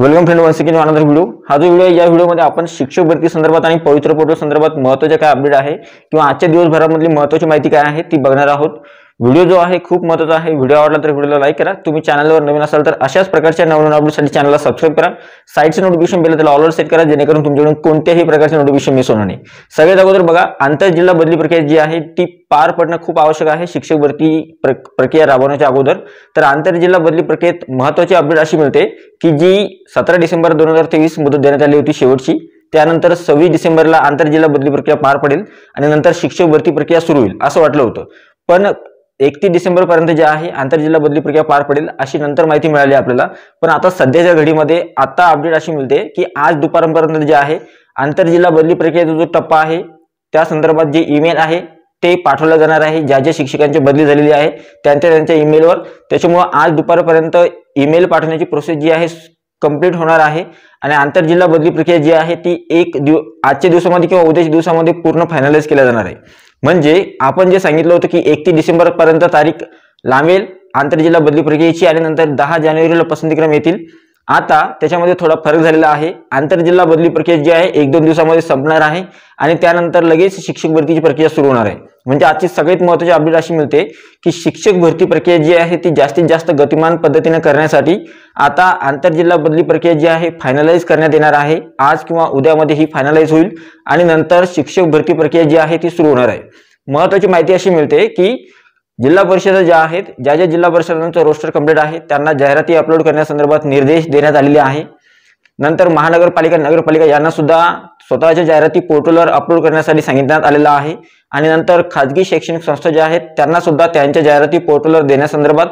welcome friend one second another video हा जो video या व्हिडिओमध्ये आपण शिक्षक भरती संदर्भात आणि पवित्र पोर्टल संदर्भात महत्त्वाचे काय अपडेट आहे किंवा आजच्या दिवसभरामधली महत्वाची माहिती काय आहे ती बघणार आहोत व्हिडिओ जो आहे खूप महत्वाचा आहे व्हिडिओ आवडला तर व्हिडिओला लाईक करा तुम्ही चॅनलवर नवीन असाल तर अशाच प्रकारच्या नवनवीन अपडेटसाठी चॅनलला सबस्क्राईब करा साईडचे नोटिफिकेशन बेल त्याला ऑलवर सेट करा जेणेकरून तुमच्याकडून कोणत्याही प्रकारचे नोटिफिकेशन मिस होणार नाही सगळ्यात अगोदर बघा आंतरजिल्हा बदली प्रक्रिया जी आहे ती पार पडणं खूप आवश्यक आहे शिक्षक भरती प्रक्रिया राबवण्याच्या अगोदर तर आंतरजिल्हा बदली प्रक्रियेत महत्वाची अपडेट अशी मिळते की जी सतरा डिसेंबर दोन हजार तेवीस मुदत देण्यात आली होती शेवटची त्यानंतर सव्वीस डिसेंबरला आंतरजिल्हा बदली प्रक्रिया पार पडेल आणि नंतर शिक्षक भरती प्रक्रिया सुरू होईल असं वाटलं होतं पण एकतीस डिसेंबर पर्यंत जे आहे आंतरजिल्हा बदली प्रक्रिया पार पडेल अशी नंतर माहिती मिळाली आपल्याला पण आता सध्याच्या घडीमध्ये आता अपडेट अशी मिळते की आज दुपारपर्यंत जे आहे आंतरजिल्हा बदली प्रक्रियेचा जो टप्पा आहे त्या संदर्भात जे ईमेल आहे ते पाठवलं जाणार आहे ज्या ज्या शिक्षकांची बदली झालेली आहे त्यांच्या त्यांच्या ईमेलवर त्याच्यामुळे आज दुपारपर्यंत ईमेल पाठवण्याची प्रोसेस जी आहे कंप्लीट होणार आहे आणि आंतरजिल्हा बदली प्रक्रिया जी आहे ती एक दिव आजच्या दिवसामध्ये किंवा उद्याच्या दिवसामध्ये पूर्ण फायनलाइज केल्या जाणार आहे म्हणजे आपण जे सांगितलं होतं की एकतीस डिसेंबर पर्यंत तारीख लांबेल आंतरजिल्हा बदली प्रक्रियेची आणि नंतर दहा जानेवारीला पसंतीक्रम येतील आता त्याच्यामध्ये थोडा फरक झालेला आहे आंतरजिल्हा बदली प्रक्रिया जी आहे एक दोन दिवसामध्ये संपणार आहे आणि त्यानंतर लगेच शिक्षक भरतीची प्रक्रिया सुरू होणार आहे म्हणजे आजची सगळ्यात महत्वाची अपडेट अशी मिळते की शिक्षक भरती प्रक्रिया जी आहे ती जास्तीत जास्त गतिमान पद्धतीने करण्यासाठी आता आंतरजिल्हा बदली प्रक्रिया जी आहे फायनलाइज करण्यात येणार आहे आज किंवा उद्यामध्ये ही फायनलाइज होईल आणि नंतर शिक्षक भरती प्रक्रिया जी आहे ती सुरू होणार आहे महत्वाची माहिती अशी मिळते की जिल्हा परिषद ज्या आहेत ज्या ज्या जिल्हा परिषदांचं रोस्टर कंप्लीट आहे त्यांना जाहिराती अपलोड करण्यासंदर्भात निर्देश देण्यात आलेले आहे नंतर महानगरपालिका नगरपालिका यांना सुद्धा स्वतःच्या जाहिराती पोर्टलवर अपलोड करण्यासाठी सांगितण्यात आलेलं आहे आणि नंतर खाजगी शैक्षणिक संस्था ज्या आहेत त्यांना सुद्धा त्यांच्या जाहिराती पोर्टलवर देण्यासंदर्भात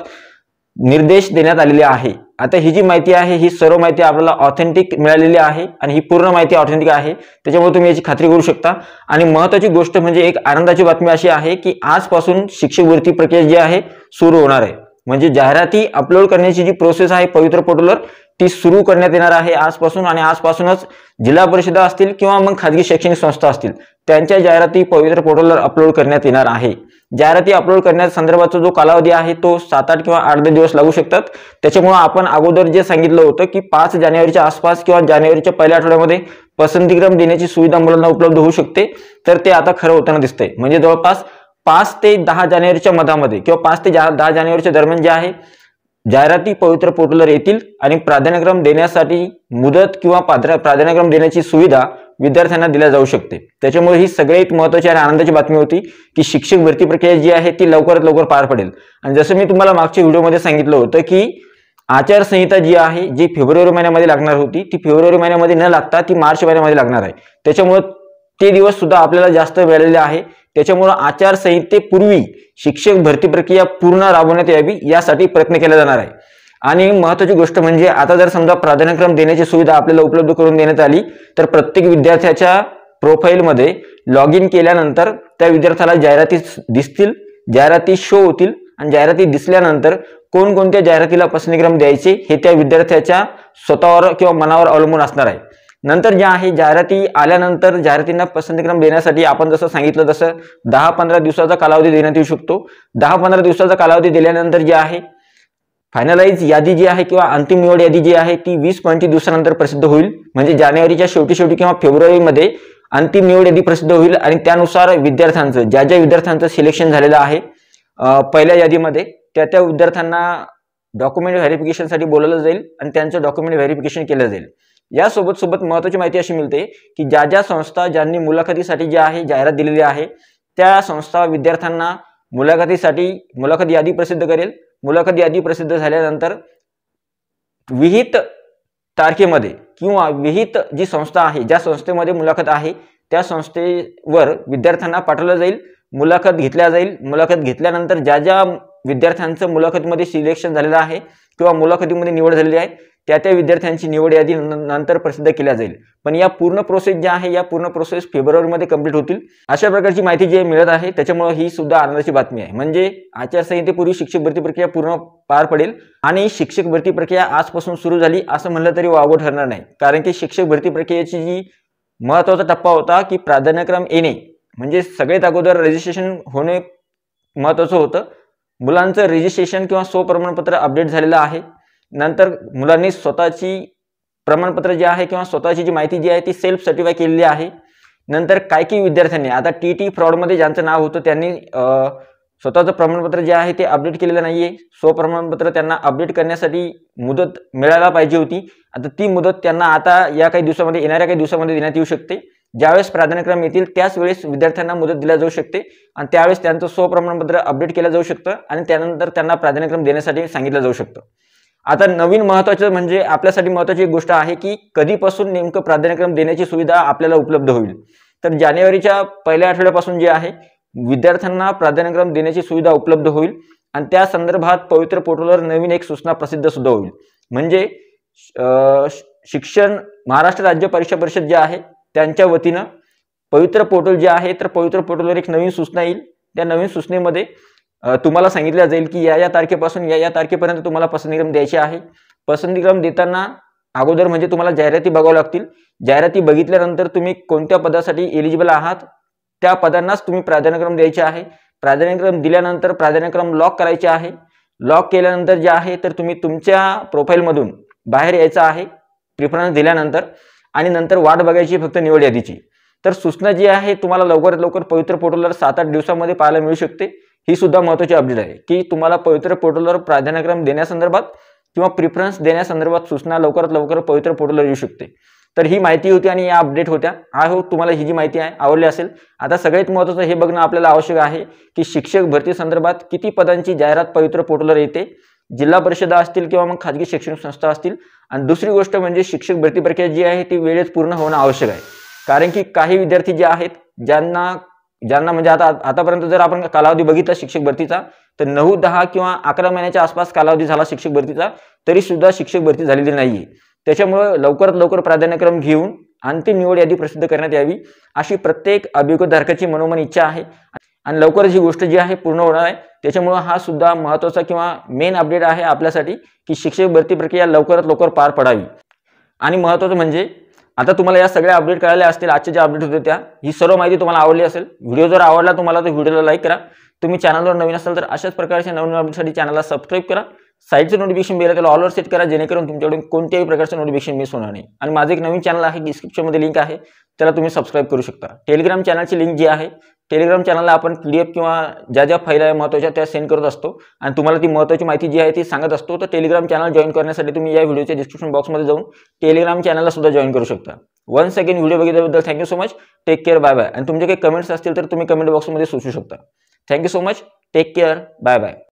निर्देश देण्यात आलेले आहे आता ही जी माहिती आहे ही सर्व माहिती आपल्याला ऑथेंटिक मिळालेली आहे आणि ही पूर्ण माहिती ऑथेंटिक आहे त्याच्यामुळे तुम्ही याची खात्री करू शकता आणि महत्वाची गोष्ट म्हणजे एक आनंदाची बातमी अशी आहे की आजपासून शिक्षकवृत्ती प्रक्रिया जी आहे सुरू होणार आहे म्हणजे जाहिराती अपलोड करण्याची जी प्रोसेस आहे पवित्र पोर्टलवर ती सुरू करण्यात येणार आहे आजपासून आणि आजपासूनच जिल्हा परिषदा असतील किंवा मग खाजगी शैक्षणिक संस्था असतील त्यांच्या जाहिराती पवित्र पोर्टलवर अपलोड करण्यात येणार आहे जाहिराती अपलोड करण्याच्या संदर्भाचा जो कालावधी आहे तो सात आठ किंवा आठ दहा दिवस लागू शकतात त्याच्यामुळे आपण अगोदर जे सांगितलं होतं की पाच जानेवारीच्या आसपास किंवा जानेवारीच्या पहिल्या आठवड्यामध्ये पसंतीक्रम देण्याची सुविधा मुलांना उपलब्ध होऊ शकते तर ते आता खरं होताना दिसतंय म्हणजे जवळपास पाच ते दहा जानेवारीच्या मधामध्ये किंवा पाच ते दहा जानेवारीच्या दरम्यान जे आहे जाहिराती पवित्र पोर्टलवर येतील आणि प्राधान्यक्रम देण्यासाठी मुदत किंवा प्राधान्यक्रम देण्याची सुविधा विद्यार्थ्यांना दिल्या जाऊ शकते त्याच्यामुळे ही सगळ्यात महत्वाची आणि आनंदाची बातमी होती की शिक्षक भरती प्रक्रिया जी आहे ती लवकरात लवकर पार पडेल आणि जसं मी तुम्हाला मागच्या व्हिडिओमध्ये सांगितलं होतं की आचारसंहिता जी आहे जी फेब्रुवारी महिन्यामध्ये लागणार होती ती फेब्रुवारी महिन्यामध्ये न लागता ती मार्च महिन्यामध्ये लागणार आहे त्याच्यामुळे ते दिवस सुद्धा आपल्याला जास्त वेळलेले आहे त्याच्यामुळं आचारसंहितेपूर्वी शिक्षक भरती प्रक्रिया पूर्ण राबवण्यात यावी यासाठी प्रयत्न केला जाणार आहे आणि महत्वाची गोष्ट म्हणजे आता जर समजा प्राधान्यक्रम देण्याची सुविधा आपल्याला उपलब्ध करून देण्यात आली तर प्रत्येक विद्यार्थ्याच्या प्रोफाईलमध्ये लॉग इन केल्यानंतर त्या विद्यार्थ्याला जाहिराती दिसतील जाहिराती शो होतील आणि जाहिराती दिसल्यानंतर कोणकोणत्या जाहिरातीला पसंतीक्रम द्यायचे हे त्या विद्यार्थ्याच्या स्वतःवर किंवा मनावर अवलंबून असणार आहे नंतर ज्या आहे जाहिराती आल्यानंतर जाहिरातींना पसंतीक्रम देण्यासाठी आपण जसं सांगितलं तसं दहा पंधरा दिवसाचा कालावधी देण्यात येऊ शकतो दहा पंधरा दिवसाचा कालावधी दिल्यानंतर जे आहे फायनलाइज यादी जी आहे किंवा अंतिम निवड यादी जी आहे ती वीस पंचवीस दिवसानंतर प्रसिद्ध होईल म्हणजे जानेवारीच्या शेवटी शेवटी किंवा फेब्रुवारीमध्ये अंतिम निवड यादी प्रसिद्ध होईल आणि त्यानुसार विद्यार्थ्यांचं ज्या ज्या विद्यार्थ्यांचं सिलेक्शन झालेलं आहे पहिल्या यादीमध्ये त्या त्या विद्यार्थ्यांना डॉक्युमेंट व्हेरिफिकेशनसाठी बोलवलं जाईल आणि त्यांचं डॉक्युमेंट व्हेरिफिकेशन केलं जाईल यासोबत सोबत, सोबत महत्वाची माहिती अशी मिळते की ज्या ज्या संस्था ज्यांनी मुलाखतीसाठी जे आहे जाहिरात दिलेली आहे त्या संस्था विद्यार्थ्यांना मुलाखतीसाठी मुलाखत यादी प्रसिद्ध करेल मुलाखत यादी प्रसिद्ध झाल्यानंतर विहित तारखेमध्ये किंवा विहित जी संस्था आहे ज्या संस्थेमध्ये मुलाखत आहे त्या संस्थेवर विद्यार्थ्यांना पाठवलं जाईल मुलाखत घेतल्या जाईल मुलाखत घेतल्यानंतर ज्या ज्या विद्यार्थ्यांचं मुलाखतीमध्ये सिलेक्शन झालेलं आहे किंवा मुलाखतीमध्ये निवड झालेली आहे त्या त्या विद्यार्थ्यांची निवड यादी नंतर प्रसिद्ध केल्या जाईल पण या पूर्ण प्रोसेस ज्या आहे या पूर्ण प्रोसेस फेब्रुवारीमध्ये कंप्लीट होतील अशा प्रकारची माहिती जी मिळत आहे त्याच्यामुळे ही सुद्धा आनंदाची बातमी आहे म्हणजे आचारसंहितेपूर्वी शिक्षक भरती प्रक्रिया पूर्ण पार पडेल आणि शिक्षक भरती प्रक्रिया आजपासून सुरू झाली असं म्हणलं तरी वावं ठरणार नाही कारण की शिक्षक भरती प्रक्रियेची जी महत्त्वाचा टप्पा होता की प्राधान्यक्रम येणे म्हणजे सगळ्यात अगोदर रजिस्ट्रेशन होणे महत्वाचं होतं मुलांचं रजिस्ट्रेशन किंवा स्वप्रमाणपत्र अपडेट झालेलं आहे नंतर मुलांनी स्वतःची प्रमाणपत्र जे आहे किंवा स्वतःची जी माहिती जी आहे ती सेल्फ सर्टिफाय केलेली आहे नंतर काही काही विद्यार्थ्यांनी आता टी टी फ्रॉडमध्ये ज्यांचं नाव होतं त्यांनी स्वतःचं प्रमाणपत्र जे आहे ते अपडेट केलेलं नाही आहे स्वप्रमाणपत्र प्रमाणपत्र त्यांना अपडेट करण्यासाठी मुदत मिळायला पाहिजे होती आता ती मुदत त्यांना आता या काही दिवसामध्ये येणाऱ्या काही दिवसामध्ये देण्यात येऊ शकते ज्यावेळेस प्राधान्यक्रम येतील त्याच वेळेस विद्यार्थ्यांना मुदत दिल्या जाऊ शकते आणि त्यावेळेस त्यांचं स्वप्रमाणपत्र अपडेट केलं जाऊ शकतं आणि त्यानंतर त्यांना प्राधान्यक्रम देण्यासाठी सांगितलं जाऊ शकतं आता नवीन महत्वाचं म्हणजे आपल्यासाठी महत्वाची एक गोष्ट आहे की कधीपासून नेमकं प्राधान्यक्रम देण्याची सुविधा आपल्याला उपलब्ध होईल तर जानेवारीच्या पहिल्या आठवड्यापासून जे आहे विद्यार्थ्यांना प्राधान्यक्रम देण्याची सुविधा उपलब्ध होईल आणि त्या संदर्भात पवित्र पोर्टलवर नवीन एक सूचना प्रसिद्ध सुद्धा होईल म्हणजे शिक्षण महाराष्ट्र राज्य परीक्षा परिषद जे आहे त्यांच्या वतीनं पवित्र पोर्टल जे आहे तर पवित्र पोर्टलवर एक नवीन सूचना येईल त्या नवीन सूचनेमध्ये तुम्हाला सांगितलं जाईल की या या तारखेपासून या या तारखेपर्यंत तुम्हाला पसंतीक्रम द्यायचे आहे पसंतीक्रम देताना अगोदर म्हणजे तुम्हाला जाहिराती बघावं लागतील जाहिराती बघितल्यानंतर तुम्ही कोणत्या पदासाठी एलिजिबल आहात त्या पदांनाच तुम्ही प्राधान्यक्रम द्यायचे आहे प्राधान्यक्रम दिल्यानंतर प्राधान्यक्रम लॉक करायचे आहे लॉक केल्यानंतर जे आहे तर तुम्ही तुमच्या प्रोफाईलमधून बाहेर यायचं आहे प्रिफरन्स दिल्यानंतर आणि नंतर वाट बघायची फक्त निवड यादीची तर सूचना जी आहे तुम्हाला लवकरात लवकर पवित्र पोर्टलवर सात आठ दिवसामध्ये पाहायला मिळू शकते ही सुद्धा महत्त्वाची अपडेट आहे की तुम्हाला पवित्र पोर्टलवर प्राधान्यक्रम देण्यासंदर्भात किंवा प्रिफरन्स देण्यासंदर्भात सूचना लवकरात लवकर पवित्र पोर्टलवर येऊ शकते तर ही माहिती होती आणि या अपडेट होत्या आय होप तुम्हाला ही जी माहिती आहे आवडली असेल आता सगळ्यात महत्त्वाचं हे बघणं आपल्याला आवश्यक आहे की शिक्षक भरती संदर्भात किती पदांची जाहिरात पवित्र पोर्टलवर येते जिल्हा परिषदा असतील किंवा मग खाजगी शैक्षणिक संस्था असतील आणि दुसरी गोष्ट म्हणजे शिक्षक भरती प्रक्रिया जी आहे ती वेळेत पूर्ण होणं आवश्यक आहे कारण की काही विद्यार्थी जे आहेत ज्यांना ज्यांना म्हणजे आता आतापर्यंत जर आपण कालावधी बघितला शिक्षक भरतीचा तर नऊ दहा किंवा अकरा महिन्याच्या आसपास कालावधी झाला शिक्षक भरतीचा तरी सुद्धा शिक्षक भरती झालेली नाहीये त्याच्यामुळे लवकरात लवकर प्राधान्यक्रम घेऊन अंतिम निवड यादी प्रसिद्ध करण्यात यावी अशी प्रत्येक अभियोगधारकाची मनोमन इच्छा आहे आणि लवकरच ही गोष्ट जी आहे पूर्ण होणार आहे त्याच्यामुळं हा सुद्धा महत्वाचा किंवा मेन अपडेट आहे आपल्यासाठी की शिक्षक भरती प्रक्रिया लवकरात लवकर पार पडावी आणि महत्त्वाचं म्हणजे आता तुम्हाला या सगळ्या अपडेट करायला असतील आजचे जे अपडेट होते त्या ही सर्व माहिती तुम्हाला आवडली असेल व्हिडिओ जर आवडला तुम्हाला तर व्हिडिओला लाईक करा तुम्ही चॅनलवर नवीन असाल तर अशाच प्रकारच्या नवीन अपडेटसाठी चॅनलला सबस्क्राईब करा साईडचं नोटिफिकेशन बेल त्याला ऑलवर सेट करा जेणेकरून तुमच्याकडून कोणत्याही प्रकारचं नोटिफिकेशन मिस होणार नाही आणि माझं एक नवीन चॅनल आहे डिस्क्रिप्शनमध्ये लिंक आहे त्याला तुम्ही सबस्क्राईब करू शकता टेलिग्राम चॅनलची लिंक जी आहे टेलिग्राम चॅनलला आपण पी डी एफ किंवा ज्या ज्या फाईल आहे महत्वाच्या त्या सेंड करत असतो आणि तुम्हाला ती महत्त्वाची माहिती जी आहे ती सांगत असतो तर टेलिग्राम चॅनल जॉईन करण्यासाठी तुम्ही या व्हिडिओच्या डिस्क्रिप्शन बॉक्समध्ये जाऊन टेलिग्राम चॅनलला सुद्धा जॉईन करू शकता वन सेकंड व्हिडिओ बघितल्याबद्दल thank you so much take care bye bye आणि तुमचे काही कमेंट्स असतील तर तुम्ही कमेंट बॉक्समध्ये सुचू शकता thank you so much take care bye bye